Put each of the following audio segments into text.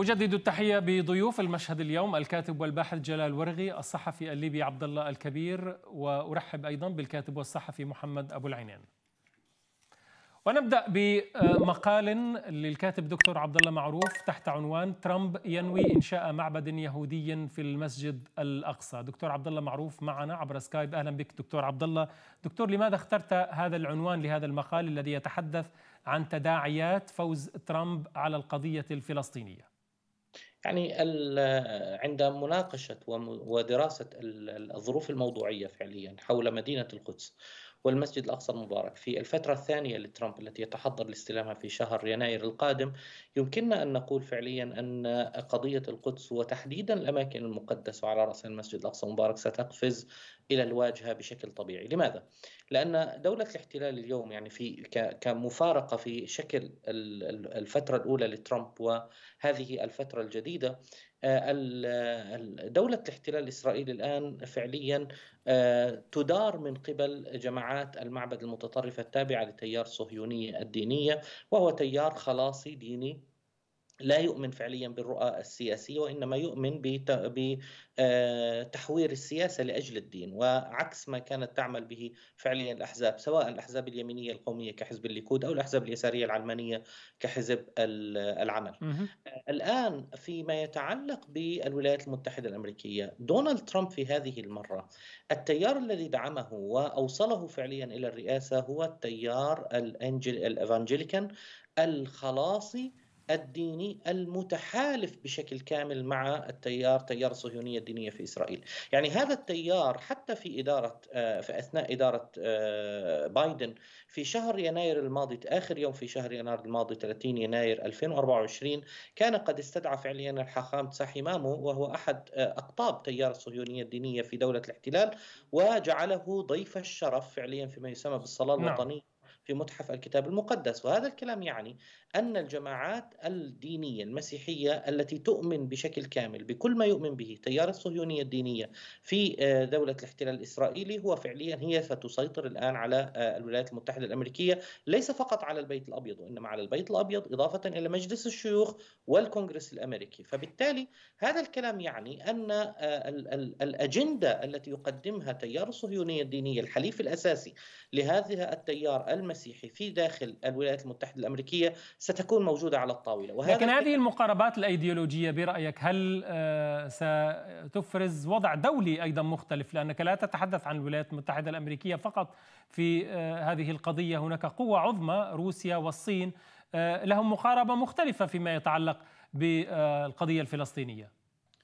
أجدد التحية بضيوف المشهد اليوم الكاتب والباحث جلال ورغي الصحفي الليبي عبد الله الكبير وأرحب أيضا بالكاتب والصحفي محمد أبو العينين ونبدأ بمقال للكاتب دكتور عبد الله معروف تحت عنوان ترامب ينوي إنشاء معبد يهودي في المسجد الأقصى دكتور عبد الله معروف معنا عبر سكايب أهلا بك دكتور عبد الله دكتور لماذا اخترت هذا العنوان لهذا المقال الذي يتحدث عن تداعيات فوز ترامب على القضية الفلسطينية يعني عند مناقشة ودراسة الظروف الموضوعية فعليا حول مدينة القدس والمسجد الأقصى المبارك في الفترة الثانية لترامب التي يتحضر لاستلامها في شهر يناير القادم يمكننا أن نقول فعليا أن قضية القدس وتحديدا الأماكن المقدسة على رأس المسجد الأقصى المبارك ستقفز إلى الواجهة بشكل طبيعي لماذا؟ لأن دولة الاحتلال اليوم يعني في كمفارقة في شكل الفترة الأولى لترامب وهذه الفترة الجديدة دولة الاحتلال الإسرائيلي الآن فعليا آه، تدار من قبل جماعات المعبد المتطرفة التابعة لتيار الصهيونية الدينية وهو تيار خلاصي ديني لا يؤمن فعليا بالرؤى السياسية وإنما يؤمن بتحوير آه، السياسة لأجل الدين وعكس ما كانت تعمل به فعليا الأحزاب سواء الأحزاب اليمينية القومية كحزب الليكود أو الأحزاب اليسارية العلمانية كحزب العمل الآن فيما يتعلق بالولايات المتحدة الأمريكية دونالد ترامب في هذه المرة التيار الذي دعمه وأوصله فعليا إلى الرئاسة هو التيار الأفانجليكان الخلاصي الديني المتحالف بشكل كامل مع التيار تيار الصهيونية الدينية في إسرائيل يعني هذا التيار حتى في إدارة آه، في أثناء إدارة آه، بايدن في شهر يناير الماضي آخر يوم في شهر يناير الماضي 30 يناير 2024 كان قد استدعى فعليا الحاخام تساحيمامو وهو أحد آه، أقطاب تيار الصهيونية الدينية في دولة الاحتلال وجعله ضيف الشرف فعليا فيما يسمى بالصلاة نعم. الوطنية في متحف الكتاب المقدس وهذا الكلام يعني أن الجماعات الدينية المسيحية التي تؤمن بشكل كامل بكل ما يؤمن به تيار الصهيونية الدينية في آه، دولة الاحتلال الإسرائيلي هو فعليا هي ستسيطر الآن على آه، الولايات المتحدة الأمريكية ليس فقط على البيت الأبيض وإنما على البيت الأبيض إضافة إلى مجلس الشيوخ والكونغرس الأمريكي فبالتالي هذا الكلام يعني أن آه، الأجندة التي يقدمها تيار الصهيونية الدينية الحليف الأساسي لهذا التيار المسيحي في داخل الولايات المتحدة الأمريكية ستكون موجودة على الطاولة وهذا لكن هذه المقاربات الأيديولوجية برأيك هل آه، ستفرز وضع دولي أيضا مختلف لأنك لا تتحدث عن الولايات المتحدة الأمريكية فقط في آه، هذه القضية هناك قوة عظمى روسيا والصين آه، لهم مقاربة مختلفة فيما يتعلق بالقضية الفلسطينية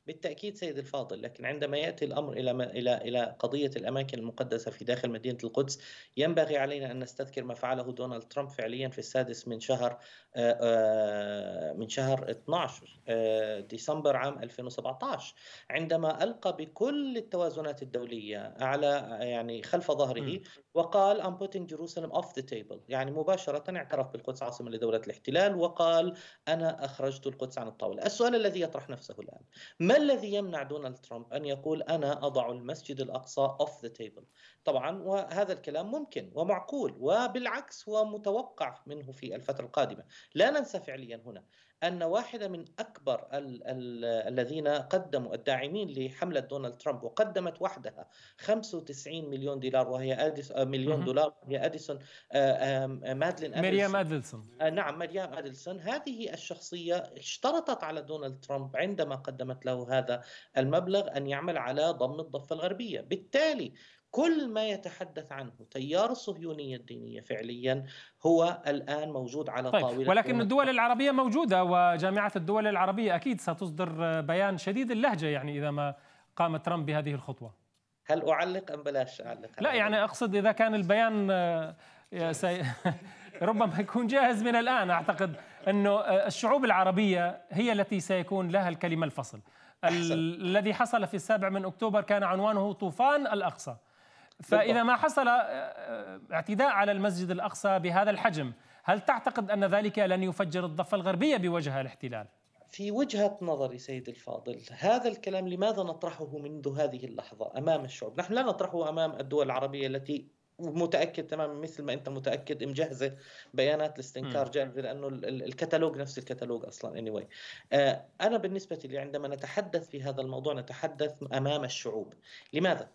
بالتأكيد سيد الفاضل لكن عندما يأتي الأمر إلى, إلى, إلى قضية الأماكن المقدسة في داخل مدينة القدس ينبغي علينا أن نستذكر ما فعله دونالد ترامب فعليا في السادس من شهر آه، آه، من شهر 12 آه، ديسمبر عام 2017 عندما ألقى بكل التوازنات الدولية على يعني خلف ظهره وقال I'm putting Jerusalem off the table يعني مباشرة اعترف بالقدس عاصمة لدولة الاحتلال وقال أنا أخرجت القدس عن الطاولة السؤال الذي يطرح نفسه الآن ما ما الذي يمنع دونالد ترامب أن يقول أنا أضع المسجد الأقصى off the table طبعا وهذا الكلام ممكن ومعقول وبالعكس هو متوقع منه في الفترة القادمة لا ننسى فعليا هنا أن واحدة من أكبر ال ال الذين قدموا الداعمين لحملة دونالد ترامب وقدمت وحدها 95 مليون دولار وهي أديس آه، مليون دولار وهي أديسون مادلين مريم أدلسون نعم مريم أدلسون هذه الشخصية اشترطت على دونالد ترامب عندما قدمت له هذا المبلغ أن يعمل على ضم الضفة الغربية بالتالي كل ما يتحدث عنه تيار الصهيونية الدينية فعليا هو الآن موجود على طيب طاولة ولكن الدول العربية موجودة وجامعة الدول العربية أكيد ستصدر بيان شديد اللهجة يعني إذا ما قام ترامب بهذه الخطوة هل أعلق أم بلاش أعلق؟ لا يعني أقصد إذا كان البيان آه، سي... ربما يكون جاهز من الآن أعتقد أنه آه، الشعوب العربية هي التي سيكون لها الكلمة الفصل الذي حصل في السابع من أكتوبر كان عنوانه طوفان الأقصى فإذا ما حصل آه، آه، اعتداء على المسجد الأقصى بهذا الحجم هل تعتقد أن ذلك لن يفجر الضفة الغربية بوجه الاحتلال؟ في وجهة نظري سيد الفاضل هذا الكلام لماذا نطرحه منذ هذه اللحظة أمام الشعوب نحن لا نطرحه أمام الدول العربية التي متاكد تماما مثل ما انت متاكد مجهزه بيانات الاستنكار جاهزه لانه الكتالوج نفس الكتالوج اصلا اني anyway. آه، انا بالنسبه لي عندما نتحدث في هذا الموضوع نتحدث امام الشعوب لماذا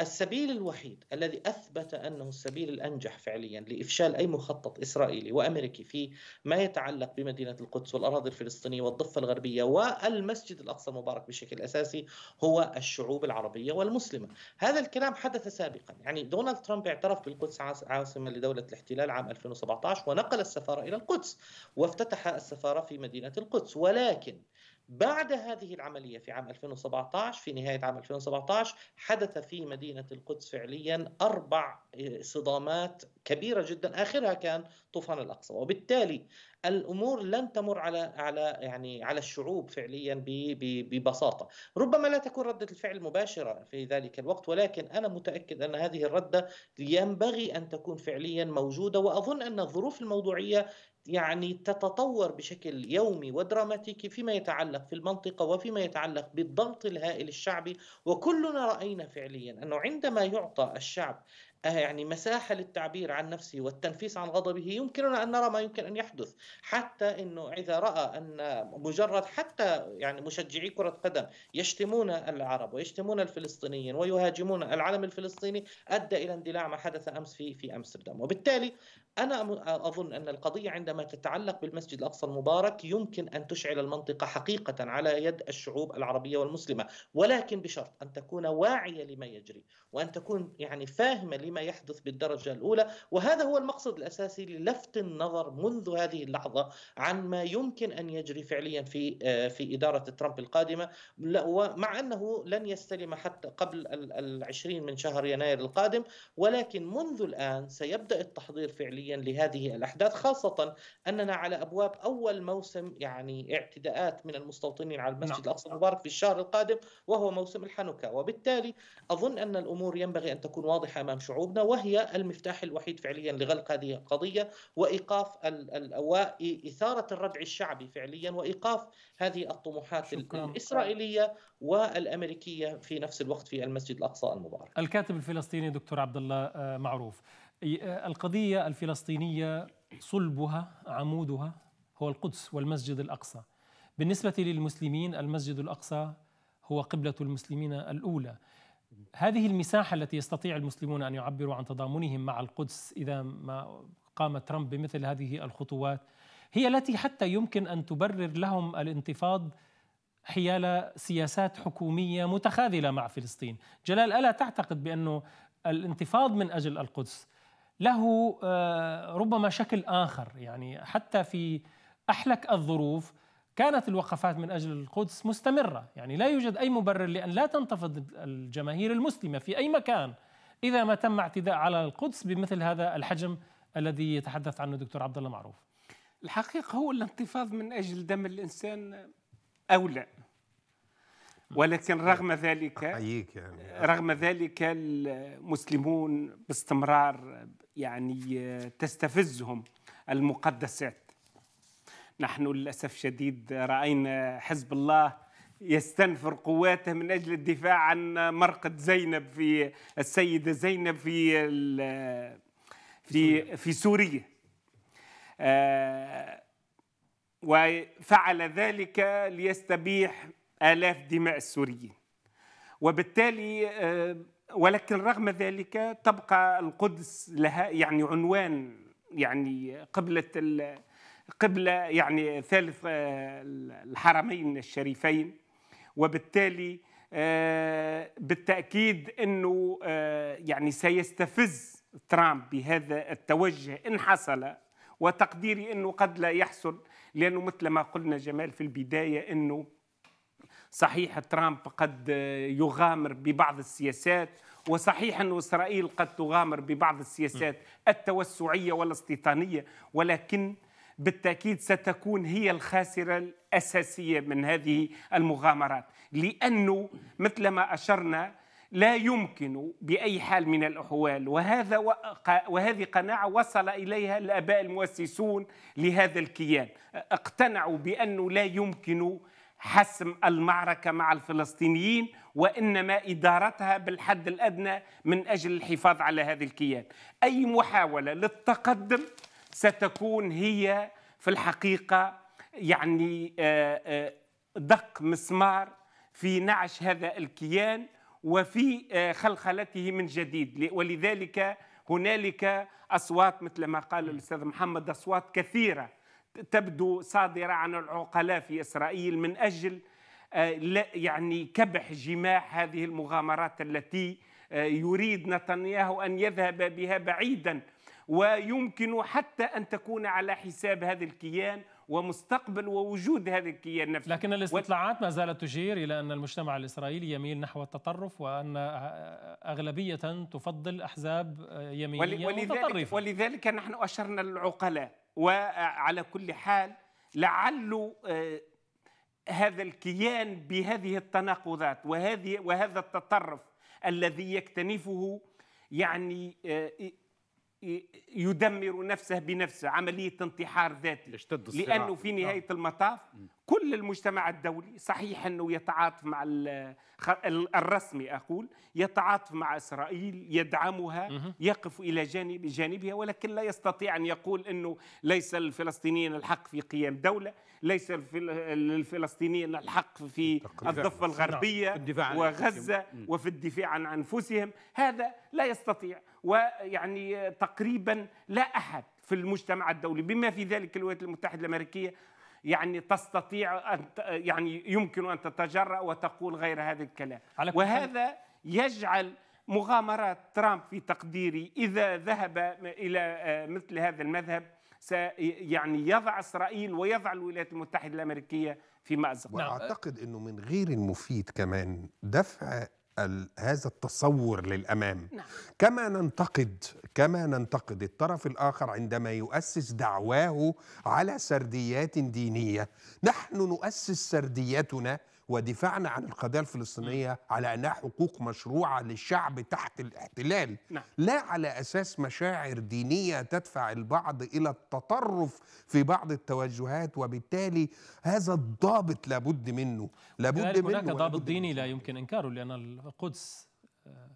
السبيل الوحيد الذي اثبت انه السبيل الانجح فعليا لافشال اي مخطط اسرائيلي وامريكي في ما يتعلق بمدينه القدس والاراضي الفلسطينيه والضفه الغربيه والمسجد الاقصى المبارك بشكل اساسي هو الشعوب العربيه والمسلمه، هذا الكلام حدث سابقا، يعني دونالد ترامب اعترف بالقدس عاصمه لدوله الاحتلال عام 2017 ونقل السفاره الى القدس وافتتح السفاره في مدينه القدس ولكن بعد هذه العملية في عام 2017 في نهاية عام 2017 حدث في مدينة القدس فعليا أربع آه، صدامات كبيرة جدا آخرها كان طوفان الأقصى وبالتالي الامور لن تمر على على يعني على الشعوب فعليا ببساطه، ربما لا تكون رده الفعل مباشره في ذلك الوقت ولكن انا متاكد ان هذه الرده ينبغي ان تكون فعليا موجوده واظن ان الظروف الموضوعيه يعني تتطور بشكل يومي ودراماتيكي فيما يتعلق في المنطقة وفيما يتعلق بالضغط الهائل الشعبي وكلنا رأينا فعليا أنه عندما يعطى الشعب أه يعني مساحة للتعبير عن نفسه والتنفيس عن غضبه يمكننا أن نرى ما يمكن أن يحدث حتى أنه إذا رأى أن مجرد حتى يعني مشجعي كرة قدم يشتمون العرب ويشتمون الفلسطينيين ويهاجمون العلم الفلسطيني أدى إلى اندلاع ما حدث أمس في في أمستردام وبالتالي أنا أظن أن القضية عندما تتعلق بالمسجد الأقصى المبارك يمكن أن تشعل المنطقة حقيقة على يد الشعوب العربية والمسلمة ولكن بشرط أن تكون واعية لما يجري وأن تكون يعني فاهمة لما بما يحدث بالدرجه الاولى وهذا هو المقصد الاساسي للفت النظر منذ هذه اللحظه عن ما يمكن ان يجري فعليا في آه، في اداره ترامب القادمه ومع انه لن يستلم حتى قبل العشرين من شهر يناير القادم ولكن منذ الان سيبدا التحضير فعليا لهذه الاحداث خاصه اننا على ابواب اول موسم يعني اعتداءات من المستوطنين على المسجد نعم. الاقصى المبارك في الشهر القادم وهو موسم الحنكه وبالتالي اظن ان الامور ينبغي ان تكون واضحه امام شعوب شعوبنا وهي المفتاح الوحيد فعليا لغلق هذه القضيه وايقاف واثاره الردع الشعبي فعليا وايقاف هذه الطموحات شكرا. الاسرائيليه والامريكيه في نفس الوقت في المسجد الاقصى المبارك. الكاتب الفلسطيني دكتور عبد الله آه، معروف آه، القضيه الفلسطينيه صلبها عمودها هو القدس والمسجد الاقصى. بالنسبه للمسلمين المسجد الاقصى هو قبله المسلمين الاولى هذه المساحة التي يستطيع المسلمون أن يعبروا عن تضامنهم مع القدس إذا ما قام ترامب بمثل هذه الخطوات هي التي حتى يمكن أن تبرر لهم الانتفاض حيال سياسات حكومية متخاذلة مع فلسطين جلال ألا تعتقد بأنه الانتفاض من أجل القدس له آه، ربما شكل آخر يعني حتى في أحلك الظروف كانت الوقفات من أجل القدس مستمرة يعني لا يوجد أي مبرر لأن لا تنتفض الجماهير المسلمة في أي مكان إذا ما تم اعتداء على القدس بمثل هذا الحجم الذي يتحدث عنه الدكتور عبد الله معروف الحقيقة هو الانتفاض من أجل دم الإنسان أولى ولكن رغم ذلك أحييك يعني. رغم ذلك المسلمون باستمرار يعني تستفزهم المقدسات نحن للأسف شديد رأينا حزب الله يستنفر قواته من أجل الدفاع عن مرقد زينب في السيدة زينب في في في سوريا آه، وفعل ذلك ليستبيح آلاف دماء السوريين وبالتالي آه، ولكن رغم ذلك تبقى القدس لها يعني عنوان يعني قبلة قبل يعني ثالث آه، الحرمين الشريفين وبالتالي آه، بالتأكيد أنه آه، يعني سيستفز ترامب بهذا التوجه إن حصل وتقديري أنه قد لا يحصل لأنه مثل ما قلنا جمال في البداية أنه صحيح ترامب قد يغامر ببعض السياسات وصحيح أن إسرائيل قد تغامر ببعض السياسات التوسعية والاستيطانية ولكن بالتاكيد ستكون هي الخاسره الاساسيه من هذه المغامرات لانه مثل ما اشرنا لا يمكن باي حال من الاحوال وهذا وهذه قناعه وصل اليها الاباء المؤسسون لهذا الكيان اقتنعوا بانه لا يمكن حسم المعركه مع الفلسطينيين وانما ادارتها بالحد الادنى من اجل الحفاظ على هذا الكيان اي محاوله للتقدم ستكون هي في الحقيقة يعني آه، آه، دق مسمار في نعش هذا الكيان وفي آه، خلخلته من جديد ولذلك هنالك أصوات مثل ما قال الأستاذ محمد أصوات كثيرة تبدو صادرة عن العقلاء في إسرائيل من أجل يعني كبح جماح هذه المغامرات التي يريد نتنياهو أن يذهب بها بعيدا ويمكن حتى أن تكون على حساب هذا الكيان ومستقبل ووجود هذا الكيان نفسه لكن الاستطلاعات ما زالت تشير إلى أن المجتمع الإسرائيلي يميل نحو التطرف وأن أغلبية تفضل أحزاب يمينية ولذلك, ولذلك نحن أشرنا للعقلاء وعلى كل حال لعل آه، هذا الكيان بهذه التناقضات وهذه وهذا التطرف الذي يكتنفه يعني آه، يدمر نفسه بنفسه عملية انتحار ذاتي لأنه في نهاية نعم. المطاف كل المجتمع الدولي صحيح انه يتعاطف مع الرسمي اقول يتعاطف مع اسرائيل يدعمها يقف الى جانب جانبها ولكن لا يستطيع ان يقول انه ليس للفلسطينيين الحق في قيام دوله ليس للفلسطينيين الحق في الضفه نعم. الغربيه وغزه وفي الدفاع عن انفسهم هذا لا يستطيع ويعني تقريبا لا احد في المجتمع الدولي بما في ذلك الولايات المتحده الامريكيه يعني تستطيع أن يعني يمكن أن تتجرأ وتقول غير هذا الكلام على وهذا يجعل مغامرات ترامب في تقديري إذا ذهب إلى آه، مثل هذا المذهب يعني يضع إسرائيل ويضع الولايات المتحدة الأمريكية في مأزق وأعتقد أنه من غير المفيد كمان دفع هذا التصور للامام نعم. كما ننتقد كما ننتقد الطرف الاخر عندما يؤسس دعواه على سرديات دينيه نحن نؤسس سرديتنا ودفاعنا عن القضية الفلسطينية على أنها حقوق مشروعة للشعب تحت الاحتلال نعم. لا على أساس مشاعر دينية تدفع البعض إلى التطرف في بعض التوجهات وبالتالي هذا الضابط لابد منه لابد منه هناك ضابط ديني لا يمكن إنكاره لأن القدس آه،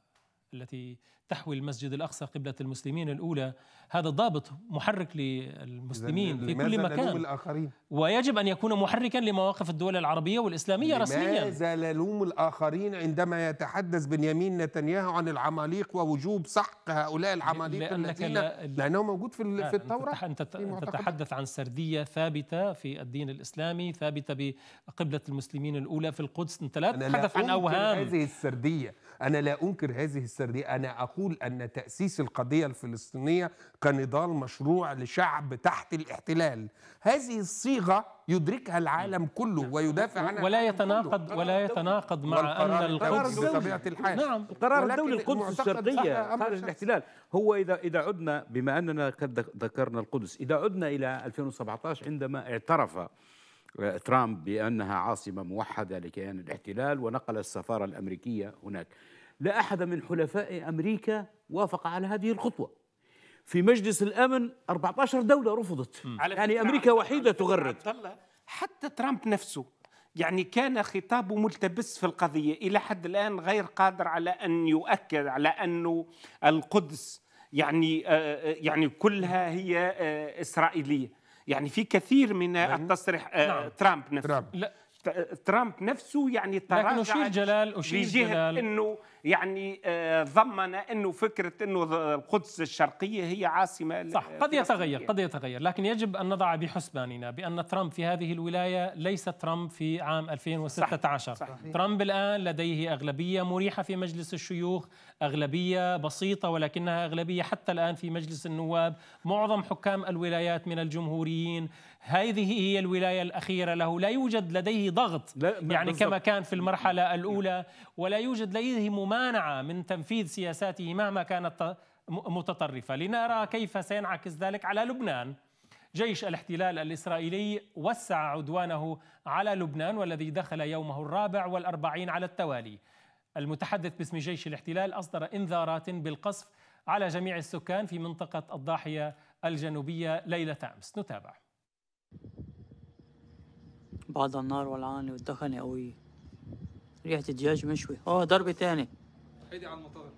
التي تحوي المسجد الأقصى قبلة المسلمين الأولى هذا ضابط محرك للمسلمين في كل مكان الآخرين؟ ويجب أن يكون محركا لمواقف الدول العربية والإسلامية لماذا رسميا لماذا نلوم الآخرين عندما يتحدث بنيامين نتنياهو عن العماليق ووجوب سحق هؤلاء العماليق الذين لا لأنه موجود في, في التوراة أنت تتحدث عن سردية ثابتة في الدين الإسلامي ثابتة بقبلة المسلمين الأولى في القدس أنت لا تتحدث عن أوهام هذه السردية أنا لا أنكر هذه السردية أنا أقول أقول أن تأسيس القضية الفلسطينية كنضال مشروع لشعب تحت الاحتلال هذه الصيغة يدركها العالم كله نعم. ويدافع عنها ولا يتناقض ولا يتناقض مع أن القدس بطبيعة الحال نعم القرار الدولي القدس الشرقية خارج الاحتلال هو إذا إذا عدنا بما أننا قد ذكرنا القدس إذا عدنا إلى 2017 عندما اعترف آه، ترامب بأنها عاصمة موحدة لكيان الاحتلال ونقل السفارة الأمريكية هناك لا أحد من حلفاء أمريكا وافق على هذه الخطوة في مجلس الأمن 14 دولة رفضت يعني أمريكا وحيدة تغرد حتى ترامب نفسه يعني كان خطابه ملتبس في القضية إلى حد الآن غير قادر على أن يؤكد على أنه القدس يعني آه، آه، يعني كلها هي آه، إسرائيلية يعني في كثير من التصريح نعم. ترامب نفسه ترامب. لا ترامب نفسه يعني تراجع لكن أشير جلال أشير جلال أنه يعني آه، ضمن أنه فكرة أنه القدس الشرقية هي عاصمة صح قد يتغير قد يتغير لكن يجب أن نضع بحسباننا بأن ترامب في هذه الولاية ليس ترامب في عام 2016 صح. صح. ترامب الآن لديه أغلبية مريحة في مجلس الشيوخ أغلبية بسيطة ولكنها أغلبية حتى الآن في مجلس النواب معظم حكام الولايات من الجمهوريين هذه هي الولايه الاخيره له، لا يوجد لديه ضغط لا يعني بالزبط. كما كان في المرحله الاولى ولا يوجد لديه ممانعه من تنفيذ سياساته مهما كانت متطرفه، لنرى كيف سينعكس ذلك على لبنان. جيش الاحتلال الإسرائيلي وسع عدوانه على لبنان والذي دخل يومه الرابع والأربعين على التوالي المتحدث باسم جيش الاحتلال أصدر إنذارات بالقصف على جميع السكان في منطقة الضاحية الجنوبية ليلة أمس نتابع بعد النار والعاني والدخنة قوية ريحة الدجاج مشوي اه ضربة تانية ايدي على المطار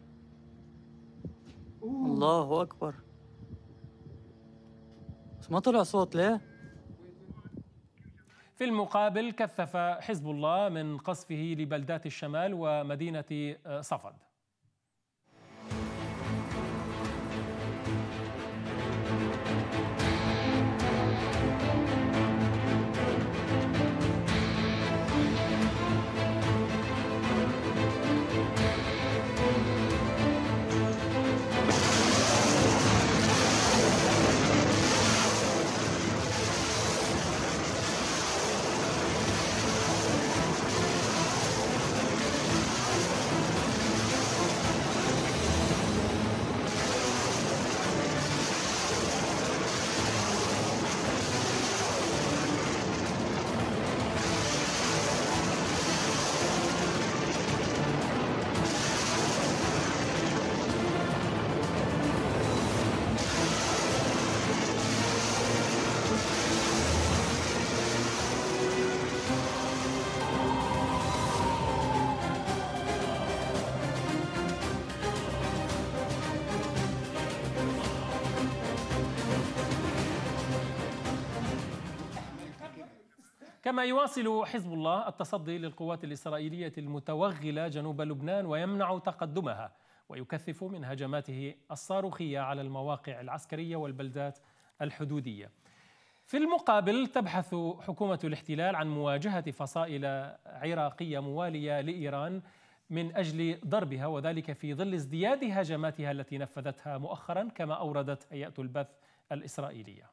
أوه. الله اكبر بس ما طلع صوت ليه في المقابل كثف حزب الله من قصفه لبلدات الشمال ومدينة صفد كما يواصل حزب الله التصدي للقوات الإسرائيلية المتوغلة جنوب لبنان ويمنع تقدمها ويكثف من هجماته الصاروخية على المواقع العسكرية والبلدات الحدودية في المقابل تبحث حكومة الاحتلال عن مواجهة فصائل عراقية موالية لإيران من أجل ضربها وذلك في ظل ازدياد هجماتها التي نفذتها مؤخرا كما أوردت هيئة البث الإسرائيلية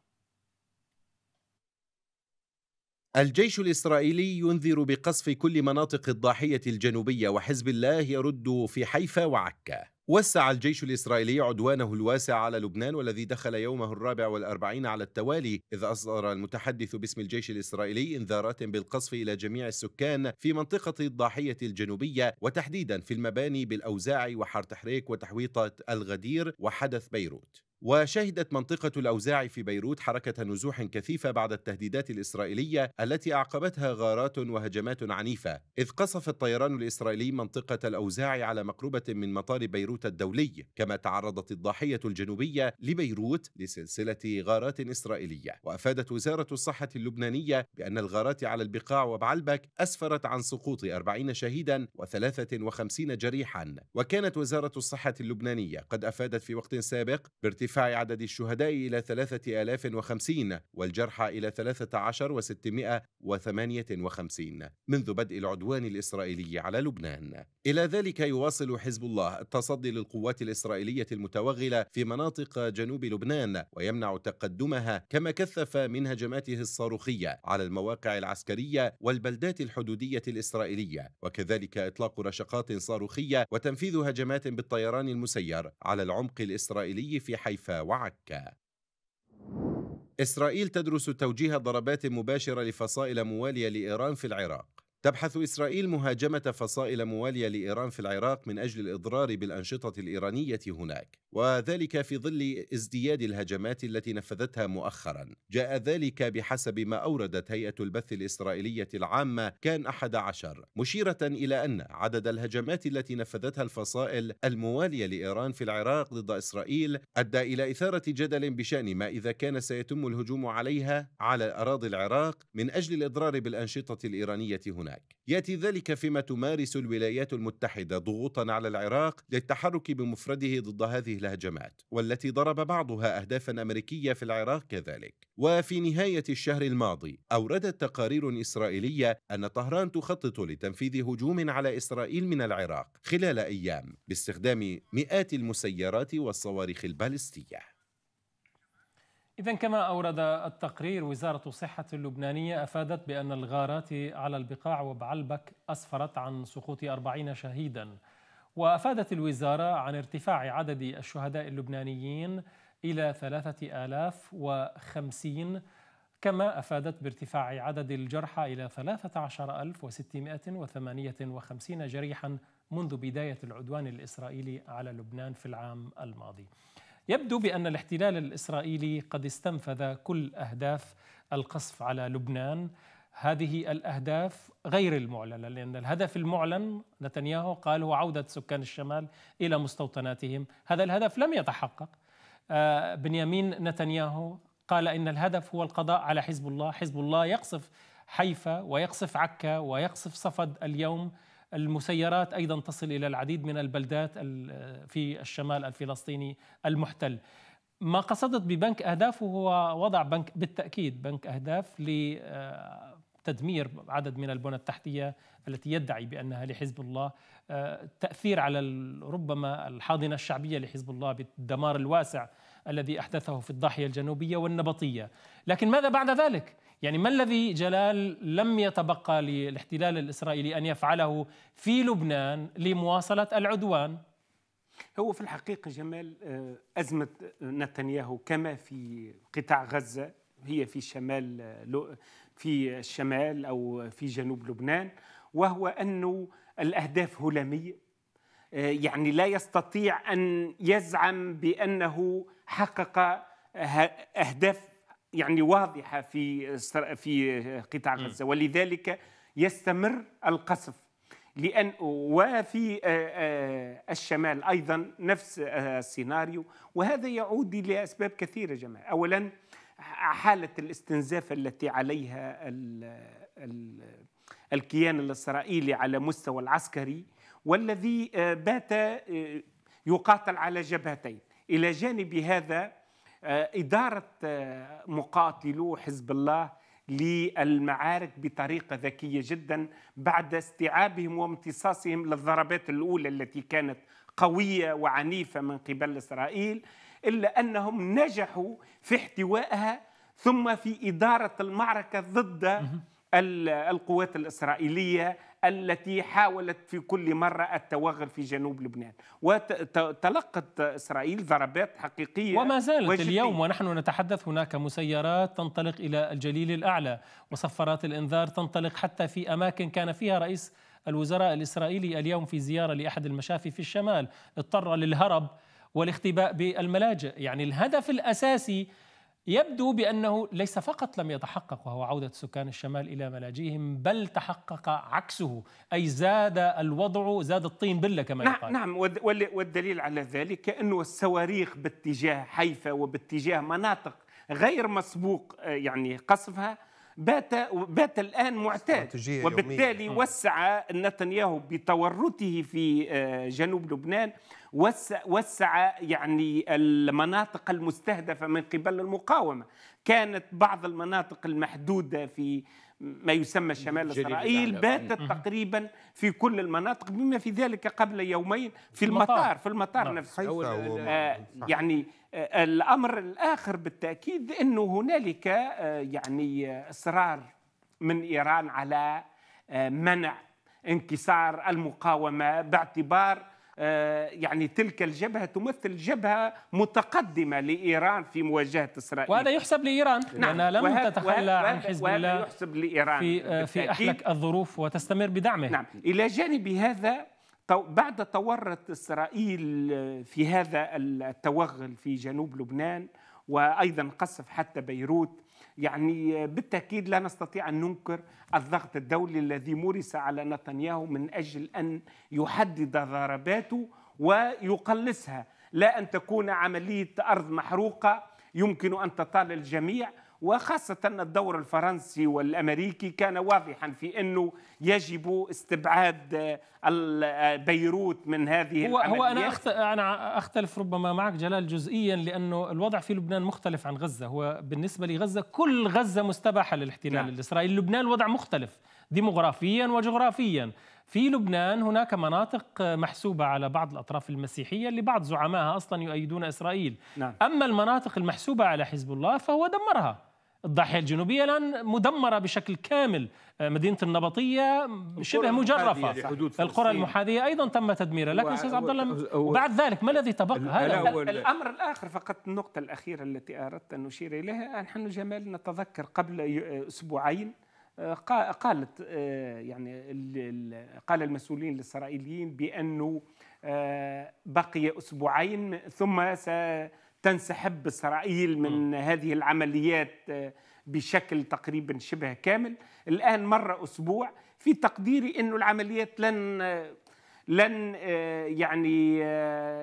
الجيش الإسرائيلي ينذر بقصف كل مناطق الضاحية الجنوبية وحزب الله يرد في حيفا وعكا وسع الجيش الإسرائيلي عدوانه الواسع على لبنان والذي دخل يومه الرابع والأربعين على التوالي إذ أصدر المتحدث باسم الجيش الإسرائيلي إنذارات بالقصف إلى جميع السكان في منطقة الضاحية الجنوبية وتحديدا في المباني بالأوزاع وحار تحريك وتحويطة الغدير وحدث بيروت وشهدت منطقة الأوزاع في بيروت حركة نزوح كثيفة بعد التهديدات الإسرائيلية التي أعقبتها غارات وهجمات عنيفة، إذ قصف الطيران الإسرائيلي منطقة الأوزاع على مقربة من مطار بيروت الدولي، كما تعرضت الضاحية الجنوبية لبيروت لسلسلة غارات إسرائيلية، وأفادت وزارة الصحة اللبنانية بأن الغارات على البقاع وبعلبك أسفرت عن سقوط 40 شهيدا و53 جريحا، وكانت وزارة الصحة اللبنانية قد أفادت في وقت سابق بارتفاع ارتفاع عدد الشهداء إلى 3050 والجرحى إلى 13658 منذ بدء العدوان الإسرائيلي على لبنان إلى ذلك يواصل حزب الله التصدي للقوات الإسرائيلية المتوغلة في مناطق جنوب لبنان ويمنع تقدمها كما كثف من هجماته الصاروخية على المواقع العسكرية والبلدات الحدودية الإسرائيلية وكذلك إطلاق رشقات صاروخية وتنفيذ هجمات بالطيران المسير على العمق الإسرائيلي في حيفا حيفا وعكا إسرائيل تدرس توجيه ضربات مباشرة لفصائل موالية لإيران في العراق تبحث إسرائيل مهاجمة فصائل موالية لإيران في العراق من أجل الإضرار بالأنشطة الإيرانية هناك وذلك في ظل ازدياد الهجمات التي نفذتها مؤخرا جاء ذلك بحسب ما أوردت هيئة البث الإسرائيلية العامة كان أحد عشر مشيرة إلى أن عدد الهجمات التي نفذتها الفصائل الموالية لإيران في العراق ضد إسرائيل أدى إلى إثارة جدل بشأن ما إذا كان سيتم الهجوم عليها على أراضي العراق من أجل الإضرار بالأنشطة الإيرانية هناك يأتي ذلك فيما تمارس الولايات المتحدة ضغوطا على العراق للتحرك بمفرده ضد هذه الهجمات والتي ضرب بعضها أهدافا أمريكية في العراق كذلك وفي نهاية الشهر الماضي أوردت تقارير إسرائيلية أن طهران تخطط لتنفيذ هجوم على إسرائيل من العراق خلال أيام باستخدام مئات المسيرات والصواريخ البالستية إذا كما أورد التقرير وزارة الصحة اللبنانية أفادت بأن الغارات على البقاع وبعلبك أسفرت عن سقوط 40 شهيدا وأفادت الوزارة عن ارتفاع عدد الشهداء اللبنانيين إلى 3050 كما أفادت بارتفاع عدد الجرحى إلى 13658 جريحا منذ بداية العدوان الإسرائيلي على لبنان في العام الماضي يبدو بأن الاحتلال الإسرائيلي قد استنفذ كل أهداف القصف على لبنان هذه الأهداف غير المعلنة لأن الهدف المعلن نتنياهو قال هو عودة سكان الشمال إلى مستوطناتهم هذا الهدف لم يتحقق آه، بنيامين نتنياهو قال إن الهدف هو القضاء على حزب الله حزب الله يقصف حيفا ويقصف عكا ويقصف صفد اليوم المسيرات أيضا تصل إلى العديد من البلدات في الشمال الفلسطيني المحتل ما قصدت ببنك أهداف هو وضع بنك بالتأكيد بنك أهداف آه، تدمير عدد من البنى التحتية التي يدعي بأنها لحزب الله آه، تأثير على ربما الحاضنة الشعبية لحزب الله بالدمار الواسع الذي أحدثه في الضاحية الجنوبية والنبطية لكن ماذا بعد ذلك؟ يعني ما الذي جلال لم يتبقى للاحتلال الإسرائيلي أن يفعله في لبنان لمواصلة العدوان؟ هو في الحقيقة جمال آه، أزمة نتنياهو كما في قطاع غزة هي في شمال آه، في الشمال أو في جنوب لبنان وهو أنه الأهداف هلامية آه، يعني لا يستطيع أن يزعم بأنه حقق أهداف يعني واضحة في في قطاع غزة ولذلك يستمر القصف لأن وفي آه، آه، الشمال أيضا نفس السيناريو وهذا يعود لأسباب كثيرة جماعة أولا حالة الاستنزاف التي عليها ال الكيان الإسرائيلي على مستوى العسكري والذي آه، بات آه، يقاتل على جبهتين إلى جانب هذا آه، إدارة مقاتلو حزب الله للمعارك بطريقة ذكية جدا بعد استيعابهم وامتصاصهم للضربات الأولى التي كانت قوية وعنيفة من قبل إسرائيل إلا أنهم نجحوا في احتوائها ثم في إدارة المعركة ضد القوات الإسرائيلية التي حاولت في كل مرة التوغل في جنوب لبنان وتلقت إسرائيل ضربات حقيقية وما زالت وجدية. اليوم ونحن نتحدث هناك مسيرات تنطلق إلى الجليل الأعلى وصفارات الإنذار تنطلق حتى في أماكن كان فيها رئيس الوزراء الإسرائيلي اليوم في زيارة لأحد المشافي في الشمال اضطر للهرب والاختباء بالملاجئ يعني الهدف الأساسي يبدو بأنه ليس فقط لم يتحقق وهو عودة سكان الشمال إلى ملاجئهم بل تحقق عكسه أي زاد الوضع زاد الطين بلة كما نعم يقال نعم والدليل على ذلك أنه الصواريخ باتجاه حيفا وباتجاه مناطق غير مسبوق آه، يعني قصفها بات بات الان معتاد وبالتالي يومية. نعم. وسع نتنياهو بتورطه في آه، جنوب لبنان وسع, وسع يعني المناطق المستهدفة من قبل المقاومة كانت بعض المناطق المحدودة في ما يسمى شمال إسرائيل باتت تقريبا في كل المناطق بما في ذلك قبل يومين في المطار في المطار نعم. نفسه آه يعني آه الأمر الآخر بالتأكيد أنه هنالك آه يعني آه، إصرار من إيران على آه، منع انكسار المقاومة باعتبار آه، يعني تلك الجبهة تمثل جبهة متقدمة لإيران في مواجهة إسرائيل وهذا يحسب لإيران نعم. لأنها لم تتخلى عن حزب الله يحسب لإيران في, آه، في أحلك الظروف وتستمر بدعمه نعم إلى جانب هذا بعد تورط إسرائيل آه، في هذا التوغل في جنوب لبنان وأيضا قصف حتى بيروت يعني بالتأكيد لا نستطيع أن ننكر الضغط الدولي الذي مورس على نتنياهو من أجل أن يحدد ضرباته ويقلصها لا أن تكون عملية أرض محروقة يمكن أن تطال الجميع وخاصة الدور الفرنسي والأمريكي كان واضحا في أنه يجب استبعاد بيروت من هذه هو, هو أنا, أخت... أنا أختلف ربما معك جلال جزئيا لأنه الوضع في لبنان مختلف عن غزة هو بالنسبة لغزة كل غزة مستباحة للاحتلال نعم. الإسرائيلي لبنان الوضع مختلف ديموغرافيا وجغرافيا في لبنان هناك مناطق محسوبة على بعض الأطراف المسيحية اللي بعض زعمائها أصلا يؤيدون إسرائيل نعم. أما المناطق المحسوبة على حزب الله فهو دمرها الضاحية الجنوبية الآن مدمرة بشكل كامل آه، مدينة النبطية شبه مجرفة القرى المحاذية أيضا تم تدميرها لكن أستاذ عبد الله بعد ذلك ما الذي تبقى هذا الأمر الآخر فقط النقطة الأخيرة التي أردت أن أشير إليها نحن جمال نتذكر قبل أسبوعين قالت آه، يعني قال المسؤولين الإسرائيليين بأنه آه، بقي أسبوعين ثم ستنسحب إسرائيل من هذه العمليات آه، بشكل تقريبا شبه كامل الآن مر أسبوع في تقديري انه العمليات لن لن يعني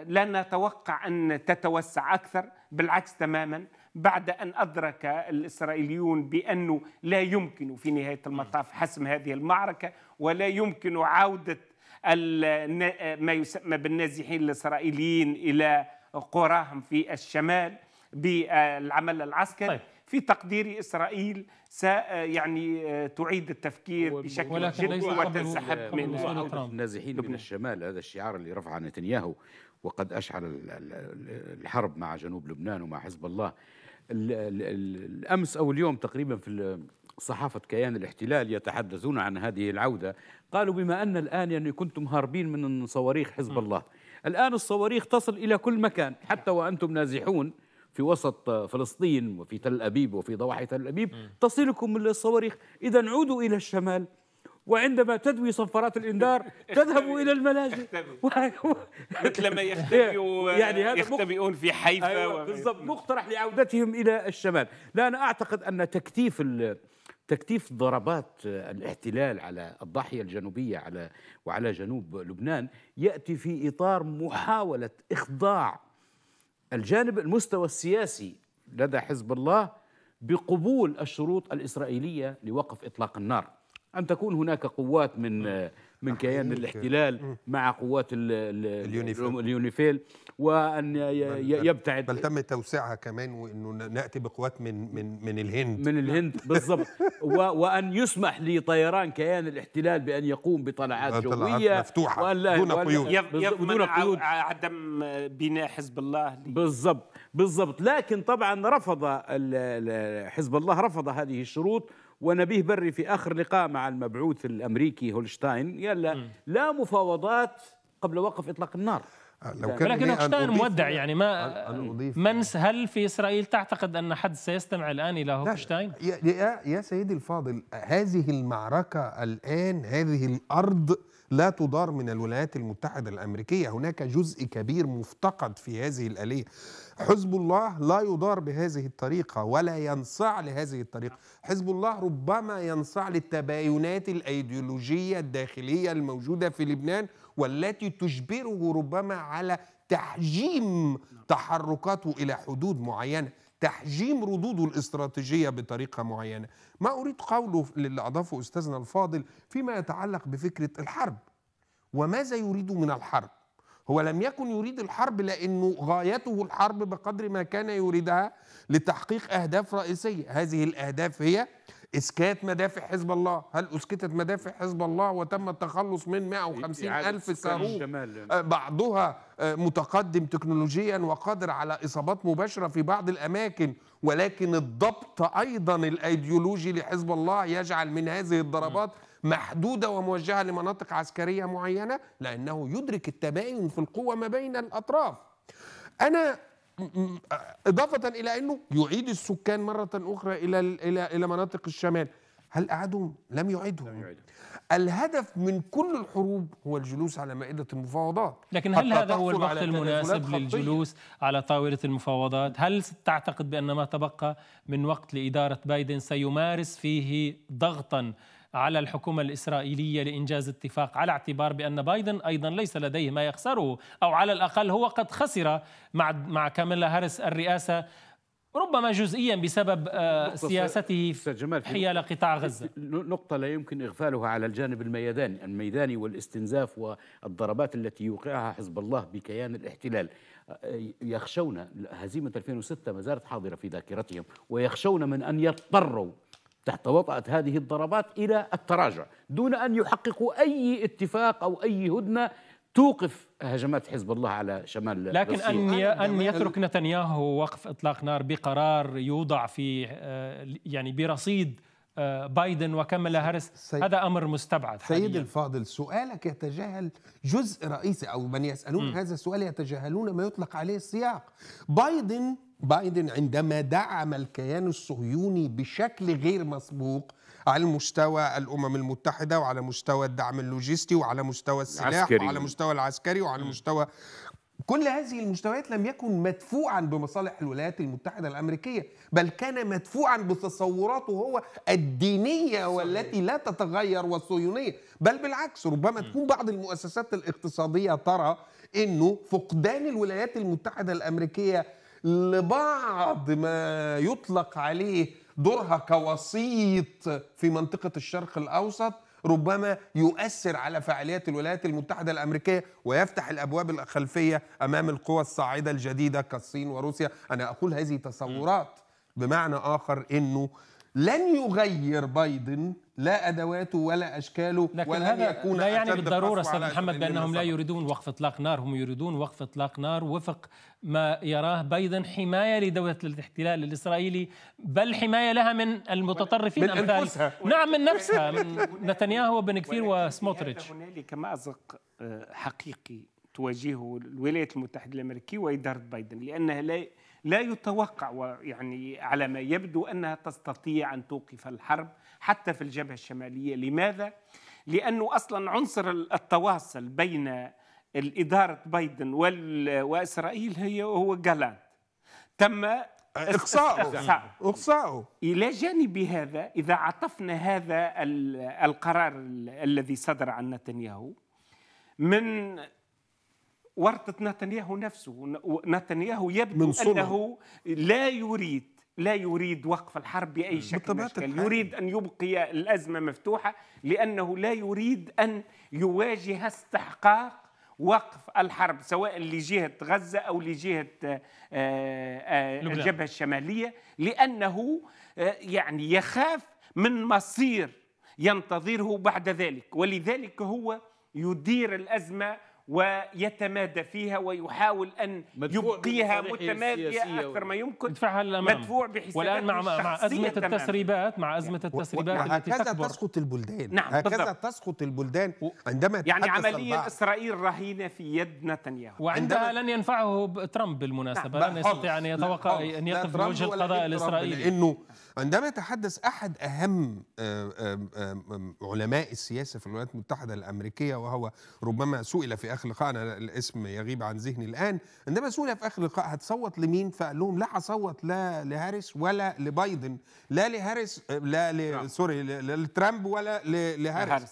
لا نتوقع أن تتوسع أكثر بالعكس تماما بعد أن أدرك الإسرائيليون بأنه لا يمكن في نهاية المطاف حسم هذه المعركة ولا يمكن عودة ما يسمى بالنازحين الإسرائيليين إلى قراهم في الشمال بالعمل العسكري طيب. في تقدير اسرائيل س يعني آه، تعيد التفكير بشكل جدي وتنسحب من النازحين من الشمال هذا الشعار اللي رفعه نتنياهو وقد اشعل الحرب مع جنوب لبنان ومع حزب الله الأمس أو اليوم تقريبا في صحافة كيان الاحتلال يتحدثون عن هذه العودة قالوا بما أن الآن يعني كنتم هاربين من صواريخ حزب الله الآن الصواريخ تصل إلى كل مكان حتى وأنتم نازحون في وسط فلسطين وفي تل أبيب وفي ضواحي تل أبيب تصلكم الصواريخ إذا عودوا إلى الشمال وعندما تدوي صنفرات الإنذار تذهب إلى الملاجئ مثل ما يعني هذا يختبئون في حيفا أيوة بالضبط مقترح لعودتهم إلى الشمال لا أنا أعتقد أن تكتيف تكتيف ضربات الاحتلال على الضاحية الجنوبية على وعلى جنوب لبنان يأتي في إطار محاولة إخضاع الجانب المستوى السياسي لدى حزب الله بقبول الشروط الإسرائيلية لوقف إطلاق النار ان تكون هناك قوات من من كيان الاحتلال مع قوات اليونيفيل وان يبتعد بل تم توسيعها كمان وانه ناتي بقوات من من من الهند من الهند بالضبط وان يسمح لطيران كيان الاحتلال بان يقوم بطلعات جويه مفتوحه وأن لا دون قيود دون قيود عدم بناء حزب الله بالضبط بالضبط لكن طبعا رفض حزب الله رفض هذه الشروط ونبيه بري في آخر لقاء مع المبعوث الأمريكي هولشتاين قال لا مفاوضات قبل وقف إطلاق النار آه، لو يعني كان لكن هولشتاين مودع يعني ما من هل في اسرائيل تعتقد ان حد سيستمع الان الى هولشتاين؟ يا, يا سيدي الفاضل هذه المعركه الان هذه الارض لا تدار من الولايات المتحده الامريكيه، هناك جزء كبير مفتقد في هذه الاليه. حزب الله لا يدار بهذه الطريقة ولا ينصع لهذه الطريقة حزب الله ربما ينصع للتباينات الأيديولوجية الداخلية الموجودة في لبنان والتي تجبره ربما على تحجيم تحركاته إلى حدود معينة تحجيم ردوده الاستراتيجية بطريقة معينة ما أريد قوله للي أضافه أستاذنا الفاضل فيما يتعلق بفكرة الحرب وماذا يريد من الحرب هو لم يكن يريد الحرب لأنه غايته الحرب بقدر ما كان يريدها لتحقيق أهداف رئيسية هذه الأهداف هي إسكات مدافع حزب الله هل أسكتت مدافع حزب الله وتم التخلص من 150 ألف صاروخ آه، بعضها آه، متقدم تكنولوجيا وقادر على إصابات مباشرة في بعض الأماكن ولكن الضبط أيضا الأيديولوجي لحزب الله يجعل من هذه الضربات م. محدودة وموجهة لمناطق عسكرية معينة لأنه يدرك التباين في القوة ما بين الأطراف أنا إضافة إلى أنه يعيد السكان مرة أخرى إلى إلى إلى مناطق الشمال هل أعدهم؟ لم يعدهم لم يعدهم الهدف من كل الحروب هو الجلوس على مائدة المفاوضات لكن هل هذا هو الوقت المناسب للجلوس على طاولة المفاوضات؟ هل تعتقد بأن ما تبقى من وقت لإدارة بايدن سيمارس فيه ضغطا على الحكومة الإسرائيلية لإنجاز اتفاق على اعتبار بأن بايدن أيضا ليس لديه ما يخسره أو على الأقل هو قد خسر مع مع كاميلا هارس الرئاسة ربما جزئيا بسبب آه، سياسته حيال قطاع غزة نقطة لا يمكن إغفالها على الجانب الميداني الميداني والاستنزاف والضربات التي يوقعها حزب الله بكيان الاحتلال آه، يخشون هزيمة 2006 ما زالت حاضرة في ذاكرتهم ويخشون من أن يضطروا تحت وطأة هذه الضربات إلى التراجع دون أن يحققوا أي اتفاق أو أي هدنة توقف هجمات حزب الله على شمال لكن روسيا. ان ان يعني يترك نتنياهو وقف اطلاق نار بقرار يوضع في آه، يعني برصيد آه، بايدن وكمالا هارس سي... هذا امر مستبعد سيد الفاضل سؤالك يتجاهل جزء رئيسي او من يسالون م. هذا السؤال يتجاهلون ما يطلق عليه السياق بايدن بايدن عندما دعم الكيان الصهيوني بشكل غير مسبوق على مستوى الامم المتحده وعلى مستوى الدعم اللوجستي وعلى مستوى السلاح عسكري. وعلى مستوى العسكري وعلى مستوى كل هذه المستويات لم يكن مدفوعا بمصالح الولايات المتحده الامريكيه بل كان مدفوعا بتصوراته هو الدينيه والتي لا تتغير والصهيونيه بل بالعكس ربما تكون بعض المؤسسات الاقتصاديه ترى انه فقدان الولايات المتحده الامريكيه لبعض ما يطلق عليه دورها كوسيط في منطقة الشرق الأوسط ربما يؤثر على فعاليات الولايات المتحدة الأمريكية ويفتح الأبواب الخلفية أمام القوى الصاعدة الجديدة كالصين وروسيا أنا أقول هذه تصورات بمعنى آخر أنه لن يغير بايدن لا ادواته ولا اشكاله لكن ولا هذا يكون لا يعني بالضروره استاذ محمد بانهم لا يريدون وقف اطلاق نار هم يريدون وقف اطلاق نار وفق ما يراه بايدن حمايه لدوله الاحتلال الاسرائيلي بل حمايه لها من المتطرفين من امثال أنفسها. نعم من نفسها من نتنياهو وبن كثير وسموتريتش هنالك مازق آه، حقيقي تواجهه الولايات المتحده الامريكيه واداره بايدن لانها لا لا يتوقع يعني على ما يبدو انها تستطيع ان توقف الحرب حتى في الجبهة الشمالية لماذا؟ لأنه أصلا عنصر التواصل بين إدارة بايدن وإسرائيل هي هو جالانت تم إقصاؤه إقصاؤه إلى جانب هذا إذا عطفنا هذا القرار الذي صدر عن نتنياهو من ورطة نتنياهو نفسه نتنياهو يبدو أنه لا يريد لا يريد وقف الحرب بأي شكل مشكل. يريد أن يبقي الأزمة مفتوحة لأنه لا يريد أن يواجه استحقاق وقف الحرب سواء لجهة غزة أو لجهة آه، آه، الجبهة الشمالية لأنه آه، يعني يخاف من مصير ينتظره بعد ذلك ولذلك هو يدير الأزمة ويتمادى فيها ويحاول ان يبقيها متماديه اكثر ما يمكن مدفوعها للامام مدفوع بحسابات والان مع مع ازمه التسريبات مع ازمه يعني التسريبات يعني التي هكذا تسقط البلدان نعم هكذا تسقط البلدان عندما يعني عمليا اسرائيل رهينه في يد نتنياهو وعندها لن ينفعه ترامب بالمناسبه نعم. لن يستطيع ان يتوقع ان يقف بوجه القضاء الاسرائيلي لانه عندما يتحدث احد اهم آه، علماء السياسه في الولايات المتحده الامريكيه وهو ربما سئل في اخر لقاء انا الاسم يغيب عن ذهني الان عندما سئل في اخر لقاء هتصوت لمين فقال لهم لا هصوت لا لهاريس ولا لبايدن لا لهاريس لا ل... سوري لترامب ولا ل... لهاريس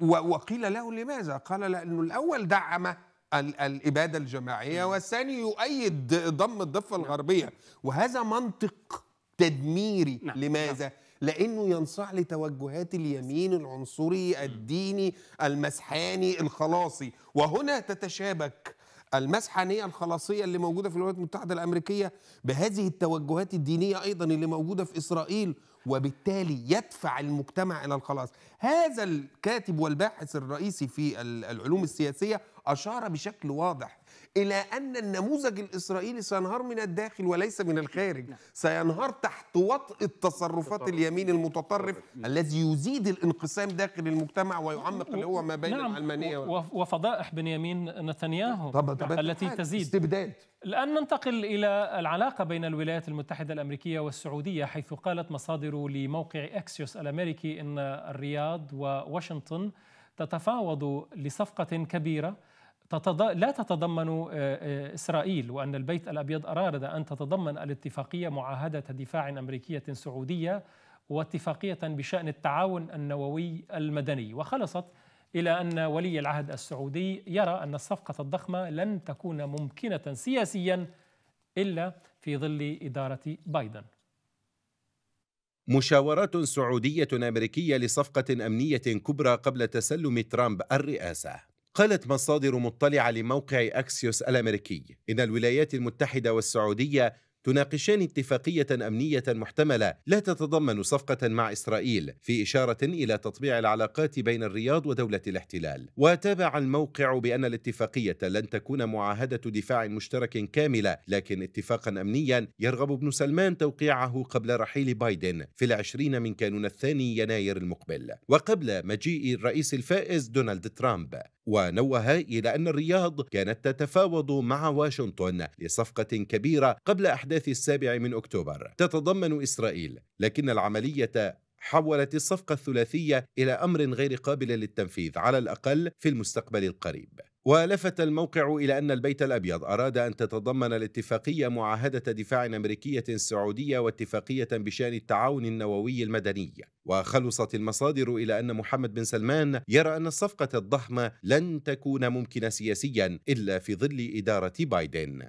وقيل له لماذا قال لانه الاول دعم الاباده الجماعيه والثاني يؤيد ضم الضفه نعم. الغربيه وهذا منطق تدميري نعم. لماذا نعم. لانه ينصاع لتوجهات اليمين العنصري الديني المسحاني الخلاصي وهنا تتشابك المسحانيه الخلاصيه اللي موجوده في الولايات المتحده الامريكيه بهذه التوجهات الدينيه ايضا اللي موجوده في اسرائيل وبالتالي يدفع المجتمع الى الخلاص. هذا الكاتب والباحث الرئيسي في العلوم السياسيه اشار بشكل واضح إلى أن النموذج الإسرائيلي سينهار من الداخل وليس من الخارج نعم. سينهار تحت وطء التصرفات اليمين المتطرف نعم. الذي يزيد الانقسام داخل المجتمع ويعمق نعم. اللي هو ما بين نعم العلمانية وفضائح بنيامين نتنياهو طبعا طبعا التي تزيد استبداد الآن ننتقل إلى العلاقة بين الولايات المتحدة الأمريكية والسعودية حيث قالت مصادر لموقع أكسيوس الأمريكي أن الرياض وواشنطن تتفاوض لصفقة كبيرة لا تتضمن آه، آه، إسرائيل وأن البيت الأبيض أراد أن تتضمن الاتفاقية معاهدة دفاع أمريكية سعودية واتفاقية بشأن التعاون النووي المدني وخلصت إلى أن ولي العهد السعودي يرى أن الصفقة الضخمة لن تكون ممكنة سياسيا إلا في ظل إدارة بايدن مشاورات سعودية أمريكية لصفقة أمنية كبرى قبل تسلم ترامب الرئاسة قالت مصادر مطلعة لموقع أكسيوس الأمريكي إن الولايات المتحدة والسعودية تناقشان اتفاقية أمنية محتملة لا تتضمن صفقة مع إسرائيل في إشارة إلى تطبيع العلاقات بين الرياض ودولة الاحتلال وتابع الموقع بأن الاتفاقية لن تكون معاهدة دفاع مشترك كاملة لكن اتفاقا أمنيا يرغب ابن سلمان توقيعه قبل رحيل بايدن في العشرين من كانون الثاني يناير المقبل وقبل مجيء الرئيس الفائز دونالد ترامب ونوه إلى أن الرياض كانت تتفاوض مع واشنطن لصفقة كبيرة قبل أحداث الثلاث السابع من أكتوبر تتضمن إسرائيل لكن العملية حولت الصفقة الثلاثية إلى أمر غير قابل للتنفيذ على الأقل في المستقبل القريب ولفت الموقع إلى أن البيت الأبيض أراد أن تتضمن الاتفاقية معاهدة دفاع أمريكية سعودية واتفاقية بشأن التعاون النووي المدني وخلصت المصادر إلى أن محمد بن سلمان يرى أن الصفقة الضخمة لن تكون ممكنة سياسيا إلا في ظل إدارة بايدن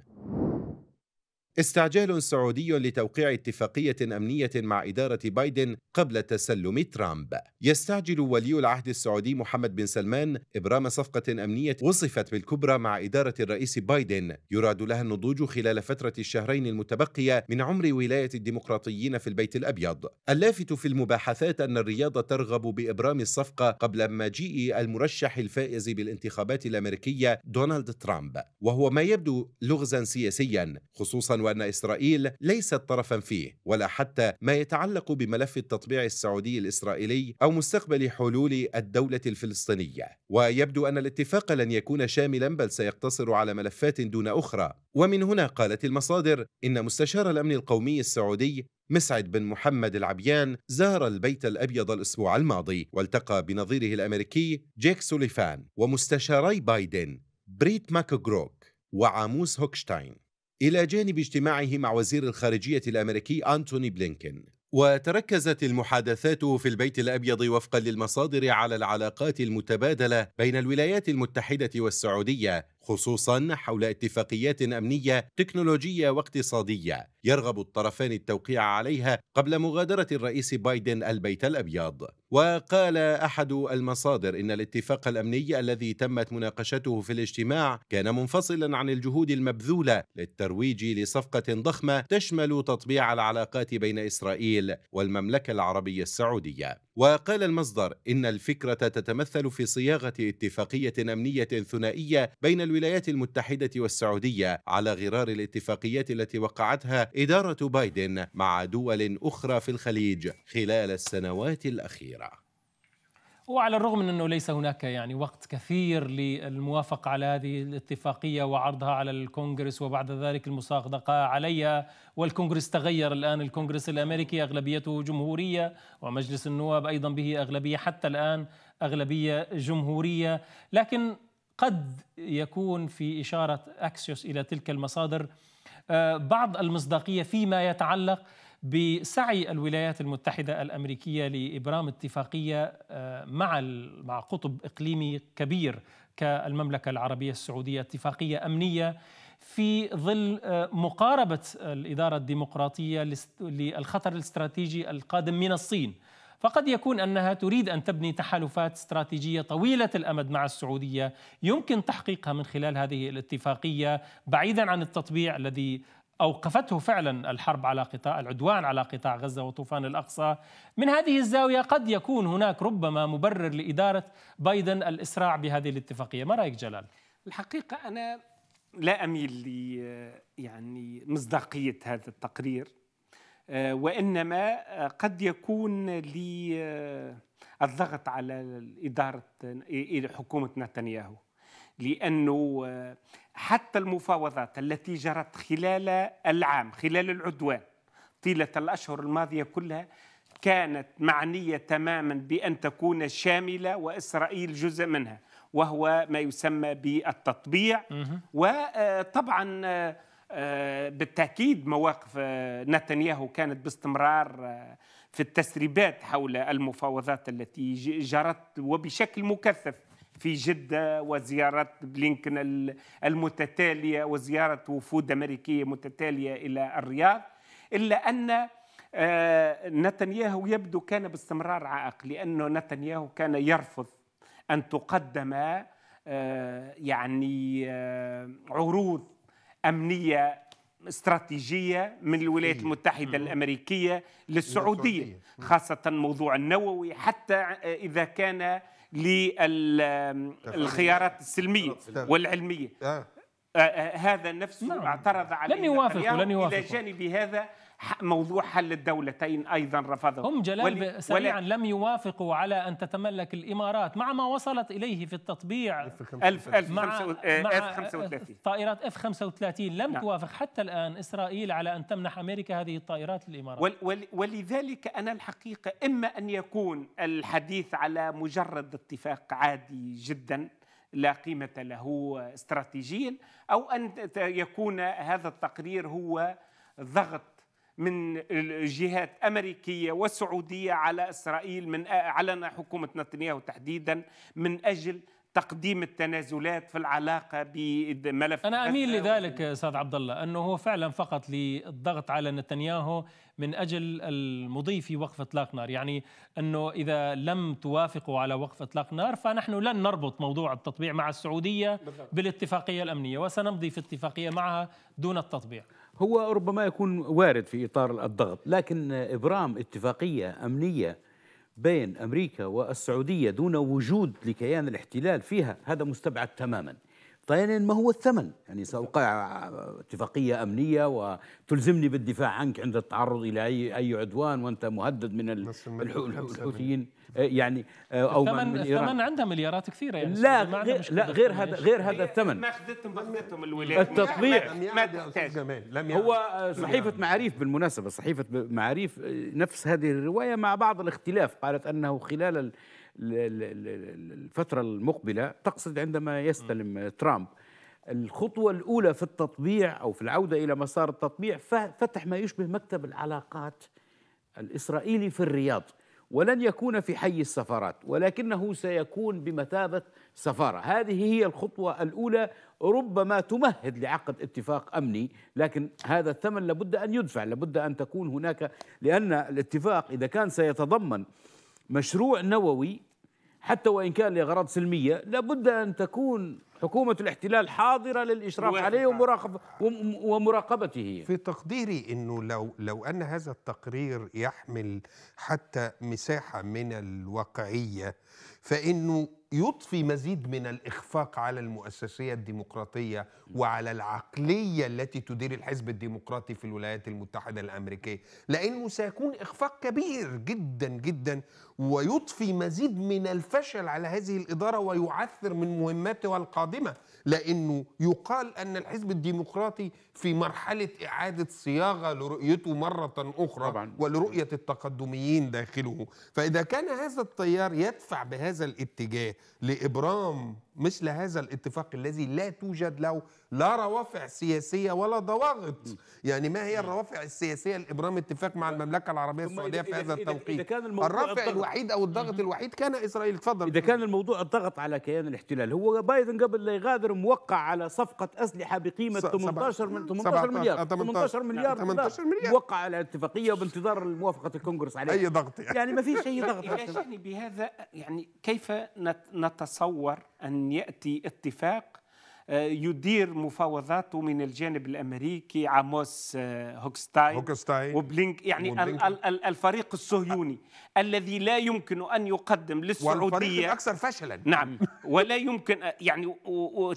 استعجال سعودي لتوقيع اتفاقية أمنية مع إدارة بايدن قبل تسلم ترامب. يستعجل ولي العهد السعودي محمد بن سلمان إبرام صفقة أمنية وصفت بالكبرى مع إدارة الرئيس بايدن، يراد لها النضوج خلال فترة الشهرين المتبقية من عمر ولاية الديمقراطيين في البيت الأبيض. اللافت في المباحثات أن الرياض ترغب بإبرام الصفقة قبل مجيء المرشح الفائز بالانتخابات الأمريكية دونالد ترامب، وهو ما يبدو لغزا سياسيا، خصوصا وأن إسرائيل ليست طرفا فيه ولا حتى ما يتعلق بملف التطبيع السعودي الإسرائيلي أو مستقبل حلول الدولة الفلسطينية ويبدو أن الاتفاق لن يكون شاملا بل سيقتصر على ملفات دون أخرى ومن هنا قالت المصادر إن مستشار الأمن القومي السعودي مسعد بن محمد العبيان زار البيت الأبيض الأسبوع الماضي والتقى بنظيره الأمريكي جيك سوليفان ومستشاري بايدن بريت ماكوغروك وعاموس هوكشتاين إلى جانب اجتماعه مع وزير الخارجية الأمريكي أنتوني بلينكين وتركزت المحادثات في البيت الأبيض وفقا للمصادر على العلاقات المتبادلة بين الولايات المتحدة والسعودية خصوصا حول اتفاقيات أمنية تكنولوجية واقتصادية يرغب الطرفان التوقيع عليها قبل مغادرة الرئيس بايدن البيت الأبيض وقال أحد المصادر إن الاتفاق الأمني الذي تمت مناقشته في الاجتماع كان منفصلا عن الجهود المبذولة للترويج لصفقة ضخمة تشمل تطبيع العلاقات بين إسرائيل والمملكة العربية السعودية وقال المصدر إن الفكرة تتمثل في صياغة اتفاقية أمنية ثنائية بين الولايات المتحدة والسعودية على غرار الاتفاقيات التي وقعتها إدارة بايدن مع دول أخرى في الخليج خلال السنوات الأخيرة وعلى الرغم من انه ليس هناك يعني وقت كثير للموافقه على هذه الاتفاقيه وعرضها على الكونغرس وبعد ذلك المصادقه عليها والكونغرس تغير الان الكونغرس الامريكي اغلبيته جمهوريه ومجلس النواب ايضا به اغلبيه حتى الان اغلبيه جمهوريه لكن قد يكون في اشاره اكسيوس الى تلك المصادر آه، بعض المصداقيه فيما يتعلق بسعي الولايات المتحدة الأمريكية لإبرام اتفاقية آه، مع مع قطب إقليمي كبير كالمملكة العربية السعودية اتفاقية أمنية في ظل آه، مقاربة الإدارة الديمقراطية للخطر الاستراتيجي القادم من الصين فقد يكون انها تريد ان تبني تحالفات استراتيجيه طويله الامد مع السعوديه يمكن تحقيقها من خلال هذه الاتفاقيه بعيدا عن التطبيع الذي اوقفته فعلا الحرب على قطاع العدوان على قطاع غزه وطوفان الاقصى من هذه الزاويه قد يكون هناك ربما مبرر لاداره بايدن الاسراع بهذه الاتفاقيه ما رايك جلال الحقيقه انا لا اميل لي يعني مصداقيه هذا التقرير آه، وانما آه، قد يكون لي آه، الضغط على إدارة حكومة نتنياهو لأنه آه، حتى المفاوضات التي جرت خلال العام خلال العدوان طيلة الأشهر الماضية كلها كانت معنية تماما بأن تكون شاملة وإسرائيل جزء منها وهو ما يسمى بالتطبيع وطبعا آه، آه، بالتأكيد مواقف نتنياهو كانت باستمرار في التسريبات حول المفاوضات التي جرت وبشكل مكثف في جدة وزيارات بلينكن المتتالية وزيارة وفود أمريكية متتالية إلى الرياض إلا أن آه، نتنياهو يبدو كان باستمرار عائق لأنه نتنياهو كان يرفض أن تقدم آه، يعني آه، عروض أمنية استراتيجية من الولايات المتحدة الأمريكية للسعودية خاصة موضوع النووي حتى إذا كان للخيارات السلميه والعلميه آه. آه، آه، هذا نفسه نعم. اعترض عليه لن يوافق لن يوافق الى جانب هذا موضوع حل الدولتين أيضا رفضه هم جلال ولي سريعا ولي لم يوافقوا على أن تتملك الإمارات مع ما وصلت إليه في التطبيع ألف ألف مع, أف 35 طائرات اف 35 لم نعم. توافق حتى الآن إسرائيل على أن تمنح أمريكا هذه الطائرات للإمارات ول ول ولذلك أنا الحقيقة إما أن يكون الحديث على مجرد اتفاق عادي جدا لا قيمة له استراتيجيا أو أن يكون هذا التقرير هو ضغط من جهات امريكيه وسعوديه على اسرائيل من اعلن حكومه نتنياهو تحديدا من اجل تقديم التنازلات في العلاقه بملف انا اميل لذلك استاذ عبد الله انه هو فعلا فقط للضغط على نتنياهو من اجل المضي في وقف اطلاق نار، يعني انه اذا لم توافقوا على وقف اطلاق نار فنحن لن نربط موضوع التطبيع مع السعوديه بالاتفاقيه الامنيه وسنمضي في اتفاقيه معها دون التطبيع. هو ربما يكون وارد في اطار الضغط، لكن ابرام اتفاقيه امنيه بين أمريكا والسعودية دون وجود لكيان الاحتلال فيها هذا مستبعد تماما طيب ما هو الثمن؟ يعني سأوقع اتفاقية أمنية وتلزمني بالدفاع عنك عند التعرض إلى أي أي عدوان وأنت مهدد من الحوثيين آه، يعني آه، أو الثمن من إيران الثمن عندها مليارات كثيرة يعني لا غير لا غير هذا غير هذا الثمن ما أخذتهم أخذتهم الولايات التطبيع ما هو صحيفة معاريف بالمناسبة صحيفة معاريف آه، نفس هذه الرواية مع بعض الاختلاف قالت أنه خلال الفترة المقبلة تقصد عندما يستلم ترامب الخطوة الأولى في التطبيع أو في العودة إلى مسار التطبيع فتح ما يشبه مكتب العلاقات الإسرائيلي في الرياض ولن يكون في حي السفارات ولكنه سيكون بمثابة سفارة هذه هي الخطوة الأولى ربما تمهد لعقد اتفاق أمني لكن هذا الثمن لابد أن يدفع لابد أن تكون هناك لأن الاتفاق إذا كان سيتضمن مشروع نووي حتى وإن كان لأغراض سلمية لابد أن تكون حكومة الاحتلال حاضرة للإشراف عليه ومراقب ومراقبته في تقديري أنه لو, لو أن هذا التقرير يحمل حتى مساحة من الواقعية فإنه يضفي مزيد من الإخفاق على المؤسسية الديمقراطية وعلى العقلية التي تدير الحزب الديمقراطي في الولايات المتحدة الأمريكية لأنه سيكون إخفاق كبير جدا جدا ويضفي مزيد من الفشل على هذه الإدارة ويعثر من مهمتها القادمة لأنه يقال أن الحزب الديمقراطي في مرحلة إعادة صياغة لرؤيته مرة أخرى طبعا. ولرؤية التقدميين داخله فإذا كان هذا التيار يدفع بهذا الاتجاه لإبرام مثل هذا الاتفاق الذي لا توجد له لا روافع سياسية ولا ضواغط يعني ما هي الروافع السياسية لإبرام اتفاق مع المملكة العربية السعودية في هذا التوقيت الرافع الوحيد أو الضغط الوحيد كان إسرائيل تفضل إذا كان الموضوع الضغط على كيان الاحتلال هو بايدن قبل لا يغادر موقع على صفقة أسلحة بقيمة 18 من 18 مليار 18 يعني مليار 18 مليار موقع على اتفاقية بانتظار موافقة الكونغرس عليه أي ضغط يعني, يعني ما فيش أي ضغط يا بهذا يعني كيف نتصور أن يأتي اتفاق آه، يدير مفاوضاته من الجانب الامريكي عاموس آه، هوكستاين هوكستاين وبلينك يعني وبلينك. الفريق الصهيوني أ... الذي لا يمكن ان يقدم للسعوديه اكثر الاكثر فشلا نعم ولا يمكن آه، يعني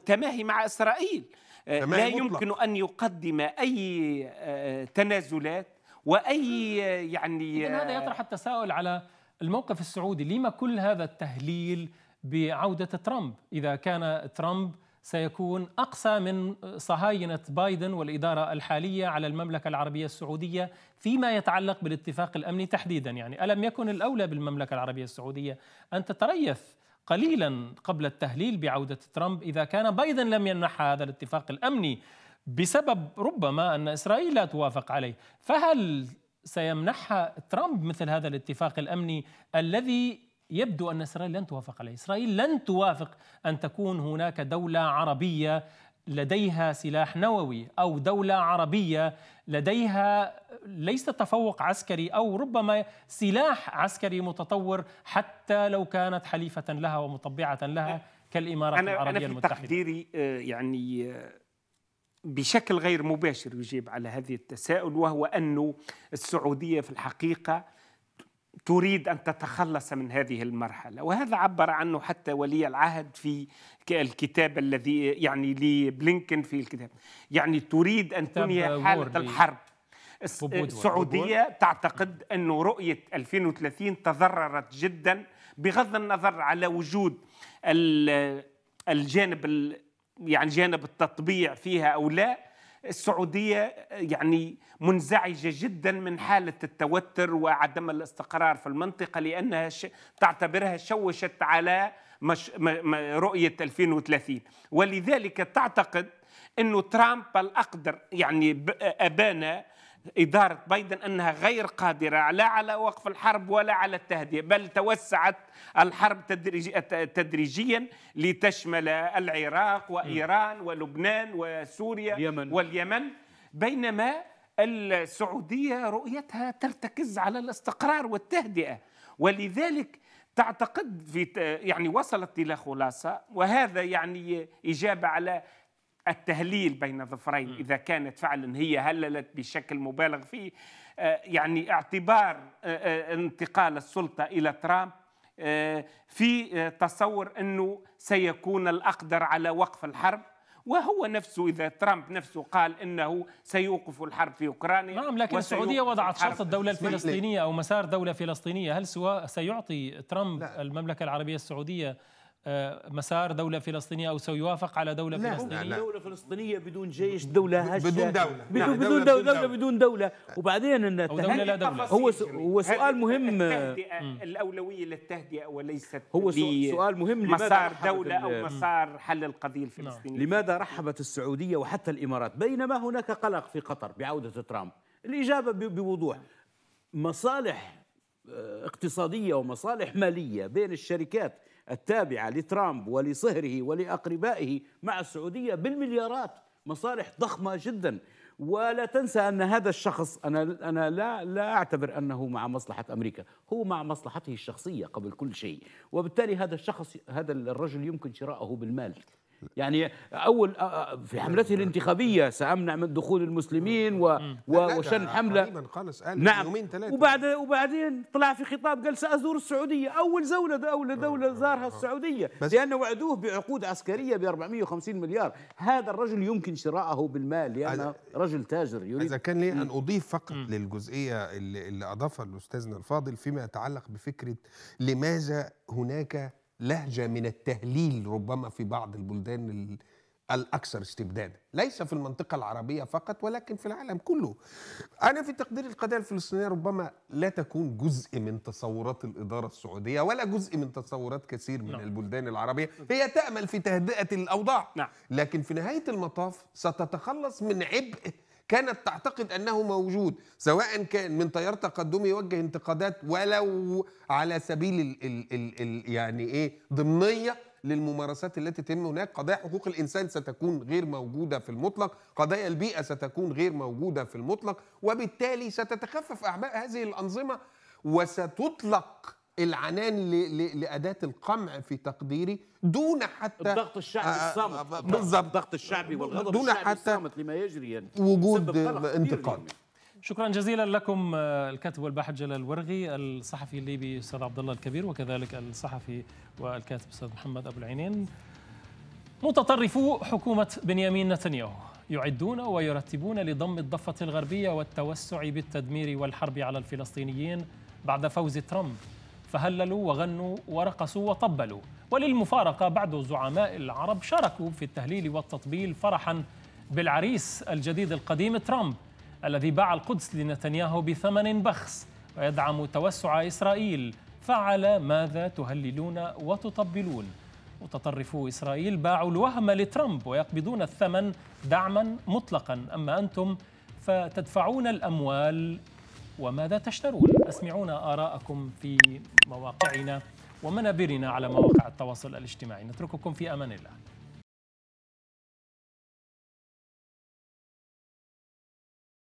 تماهي مع اسرائيل لا يمكن ان يقدم اي تنازلات واي يعني هذا يطرح التساؤل على الموقف السعودي لما كل هذا التهليل بعودة ترامب إذا كان ترامب سيكون أقسى من صهاينة بايدن والإدارة الحالية على المملكة العربية السعودية فيما يتعلق بالاتفاق الأمني تحديدا يعني ألم يكن الأولى بالمملكة العربية السعودية أن تتريث قليلا قبل التهليل بعودة ترامب إذا كان بايدن لم يمنح هذا الاتفاق الأمني بسبب ربما أن إسرائيل لا توافق عليه فهل سيمنحها ترامب مثل هذا الاتفاق الأمني الذي يبدو أن إسرائيل لن توافق عليه إسرائيل لن توافق أن تكون هناك دولة عربية لديها سلاح نووي او دوله عربيه لديها ليس تفوق عسكري او ربما سلاح عسكري متطور حتى لو كانت حليفه لها ومطبعه لها كالامارات أنا العربيه أنا في المتحده. تقديري آه، يعني آه، بشكل غير مباشر يجيب على هذه التساؤل وهو انه السعوديه في الحقيقه تريد ان تتخلص من هذه المرحله وهذا عبر عنه حتى ولي العهد في الكتاب الذي يعني لبلينكن في الكتاب يعني تريد ان تنهي حاله الحرب السعوديه تعتقد أن رؤيه 2030 تضررت جدا بغض النظر على وجود الجانب يعني جانب التطبيع فيها او لا السعوديه يعني منزعجه جدا من حاله التوتر وعدم الاستقرار في المنطقه لانها تعتبرها شوشت على مش... رؤيه 2030 ولذلك تعتقد انه ترامب الاقدر يعني ابانا إدارة بايدن أنها غير قادرة لا على وقف الحرب ولا على التهدئة بل توسعت الحرب تدريجيا لتشمل العراق وإيران ولبنان وسوريا اليمن. واليمن بينما السعودية رؤيتها ترتكز على الاستقرار والتهدئة ولذلك تعتقد في يعني وصلت إلى خلاصة وهذا يعني إجابة على التهليل بين ظفرين إذا كانت فعلا هي هللت بشكل مبالغ فيه آه، يعني اعتبار آه، آه، انتقال السلطة إلى ترامب في تصور أنه سيكون الأقدر على وقف الحرب وهو نفسه اذا ترامب نفسه قال انه سيوقف الحرب في اوكرانيا نعم لكن السعوديه وضعت شرط الدوله الفلسطينيه او مسار دوله فلسطينيه هل سواء سيعطي ترامب لا. المملكه العربيه السعوديه آه، مسار دولة فلسطينية أو سيوافق على دولة لا فلسطينية لا دولة فلسطينية بدون جيش دولة هشة بدون دولة بدون, بدون دولة, دولة, دولة بدون دولة وبعدين أن أو دولة لا دولة هو هو سؤال مهم الأولوية للتهدئة وليست هو سؤال مهم مسار دولة أو مسار حل القضية نعم. الفلسطينية لماذا رحبت السعودية وحتى الإمارات بينما هناك قلق في قطر بعودة ترامب الإجابة بوضوح مصالح آه، اقتصادية ومصالح مالية بين الشركات التابعة لترامب ولصهره ولأقربائه مع السعودية بالمليارات مصالح ضخمة جدا ولا تنسى أن هذا الشخص أنا, أنا لا, لا أعتبر أنه مع مصلحة أمريكا هو مع مصلحته الشخصية قبل كل شيء وبالتالي هذا الشخص هذا الرجل يمكن شراءه بالمال يعني أول في حملته الانتخابية سأمنع من دخول المسلمين و وشن حملة نعم يومين ثلاثة وبعد وبعدين طلع في خطاب قال سأزور السعودية أول زولة أول آه، دولة آه، زارها آه. السعودية لأنه وعدوه بعقود عسكرية ب 450 مليار هذا الرجل يمكن شراءه بالمال لأنه رجل تاجر يريد إذا كان لي أن أضيف فقط للجزئية اللي, اللي أضافها الأستاذنا الفاضل فيما يتعلق بفكرة لماذا هناك لهجه من التهليل ربما في بعض البلدان الاكثر استبدادا ليس في المنطقه العربيه فقط ولكن في العالم كله انا في تقدير القضيه الفلسطينيه ربما لا تكون جزء من تصورات الاداره السعوديه ولا جزء من تصورات كثير من لا. نعم. البلدان العربيه هي تامل في تهدئه الاوضاع لا. نعم. لكن في نهايه المطاف ستتخلص من عبء كانت تعتقد انه موجود سواء كان من تيار تقدمي يوجه انتقادات ولو على سبيل الـ الـ الـ الـ يعني ايه ضمنيه للممارسات التي تتم هناك قضايا حقوق الإنسان ستكون غير موجودة في المطلق قضايا البيئة ستكون غير موجودة في المطلق وبالتالي ستتخفف أعباء هذه الأنظمة وستطلق العنان لاداه القمع في تقديري دون حتى الضغط الشعبي آه، الصامت آه، آه، بالضبط الضغط الشعبي والغضب دون الشعبي حتى الصامت لما يجري يعني وجود انتقاد شكرا جزيلا لكم الكاتب والباحث جلال الورغي الصحفي الليبي استاذ عبد الله الكبير وكذلك الصحفي والكاتب استاذ محمد ابو العينين متطرفو حكومه بنيامين نتنياهو يعدون ويرتبون لضم الضفه الغربيه والتوسع بالتدمير والحرب على الفلسطينيين بعد فوز ترامب فهللوا وغنوا ورقصوا وطبلوا وللمفارقة بعض زعماء العرب شاركوا في التهليل والتطبيل فرحا بالعريس الجديد القديم ترامب الذي باع القدس لنتنياهو بثمن بخس ويدعم توسع إسرائيل فعلى ماذا تهللون وتطبلون متطرفو إسرائيل باعوا الوهم لترامب ويقبضون الثمن دعما مطلقا أما أنتم فتدفعون الأموال وماذا تشترون أسمعونا آراءكم في مواقعنا ومنابرنا على مواقع التواصل الاجتماعي نترككم في أمان الله